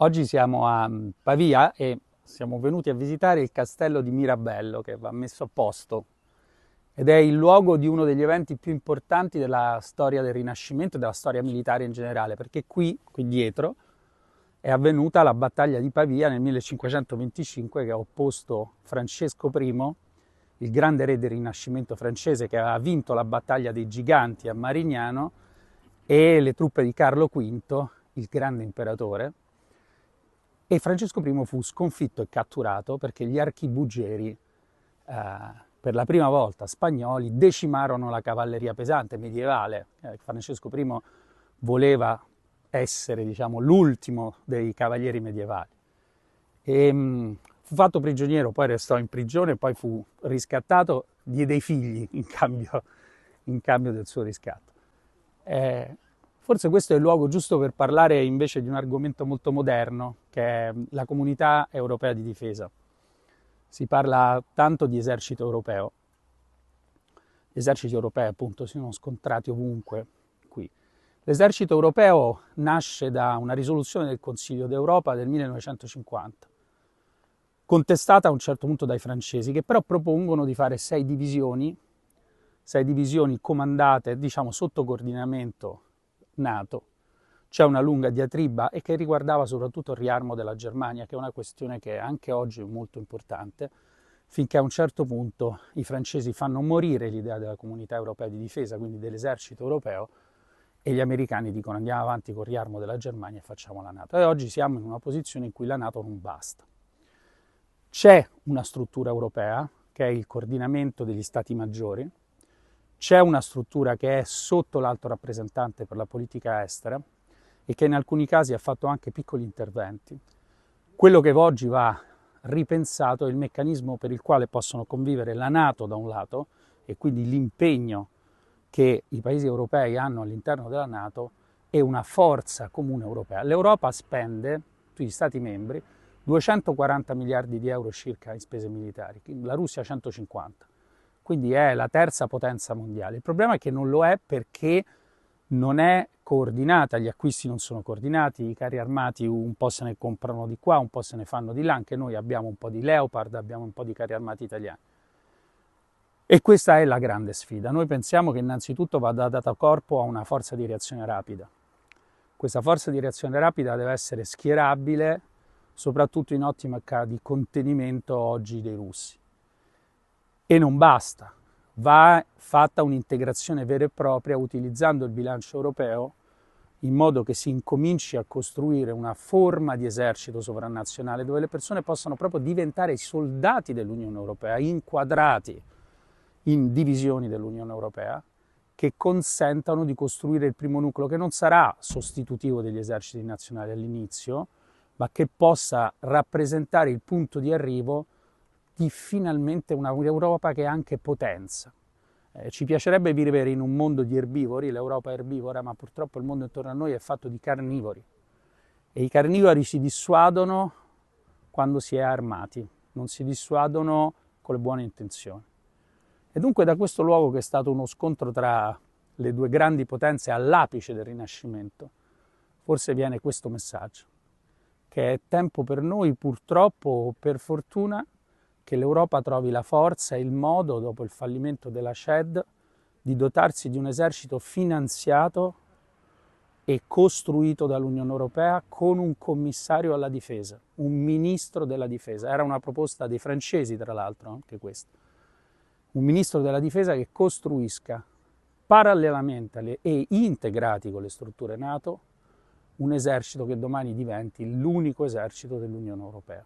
Oggi siamo a mm, Pavia e siamo venuti a visitare il castello di Mirabello che va messo a posto ed è il luogo di uno degli eventi più importanti della storia del Rinascimento e della storia militare in generale, perché qui, qui dietro, è avvenuta la battaglia di Pavia nel 1525 che ha opposto Francesco I, il grande re del Rinascimento francese che aveva vinto la battaglia dei giganti a Marignano, e le truppe di Carlo V, il grande imperatore, e Francesco I fu sconfitto e catturato perché gli archibugieri, eh, per la prima volta spagnoli, decimarono la cavalleria pesante medievale. Eh, Francesco I voleva essere diciamo, l'ultimo dei cavalieri medievali. E, mh, mm, fu fatto prigioniero, poi restò in prigione, poi fu riscattato, diede i figli in cambio, in cambio del suo riscatto. Eh, Forse questo è il luogo giusto per parlare invece di un argomento molto moderno, che è la comunità europea di difesa. Si parla tanto di esercito europeo. Gli eserciti europei appunto si sono scontrati ovunque qui. L'esercito europeo nasce da una risoluzione del Consiglio d'Europa del 1950 contestata a un certo punto dai francesi, che però propongono di fare sei divisioni, sei divisioni comandate, diciamo, sotto coordinamento NATO. C'è una lunga diatriba e che riguardava soprattutto il riarmo della Germania, che è una questione che anche oggi è molto importante, finché a un certo punto i francesi fanno morire l'idea della comunità europea di difesa, quindi dell'esercito europeo, e gli americani dicono andiamo avanti con il riarmo della Germania e facciamo la Nato. E oggi siamo in una posizione in cui la Nato non basta. C'è una struttura europea che è il coordinamento degli stati maggiori, c'è una struttura che è sotto l'alto rappresentante per la politica estera e che in alcuni casi ha fatto anche piccoli interventi. Quello che oggi va ripensato è il meccanismo per il quale possono convivere la Nato da un lato e quindi l'impegno che i paesi europei hanno all'interno della Nato e una forza comune europea. L'Europa spende, tutti gli Stati membri, 240 miliardi di euro circa in spese militari, la Russia 150 quindi è la terza potenza mondiale. Il problema è che non lo è perché non è coordinata, gli acquisti non sono coordinati, i carri armati un po' se ne comprano di qua, un po' se ne fanno di là, anche noi abbiamo un po' di Leopard, abbiamo un po' di carri armati italiani. E questa è la grande sfida. Noi pensiamo che innanzitutto vada data corpo a una forza di reazione rapida. Questa forza di reazione rapida deve essere schierabile soprattutto in ottica di contenimento oggi dei russi. E non basta, va fatta un'integrazione vera e propria utilizzando il bilancio europeo in modo che si incominci a costruire una forma di esercito sovranazionale dove le persone possano proprio diventare i soldati dell'Unione Europea, inquadrati in divisioni dell'Unione Europea, che consentano di costruire il primo nucleo che non sarà sostitutivo degli eserciti nazionali all'inizio, ma che possa rappresentare il punto di arrivo di finalmente un'Europa che è anche potenza. Eh, ci piacerebbe vivere in un mondo di erbivori, l'Europa è erbivora, ma purtroppo il mondo intorno a noi è fatto di carnivori e i carnivori si dissuadono quando si è armati, non si dissuadono con le buone intenzioni. E dunque da questo luogo che è stato uno scontro tra le due grandi potenze all'apice del Rinascimento, forse viene questo messaggio, che è tempo per noi, purtroppo o per fortuna, che l'Europa trovi la forza e il modo, dopo il fallimento della CED, di dotarsi di un esercito finanziato e costruito dall'Unione Europea con un commissario alla difesa, un ministro della difesa. Era una proposta dei francesi, tra l'altro, anche questa. Un ministro della difesa che costruisca parallelamente e integrati con le strutture NATO un esercito che domani diventi l'unico esercito dell'Unione Europea.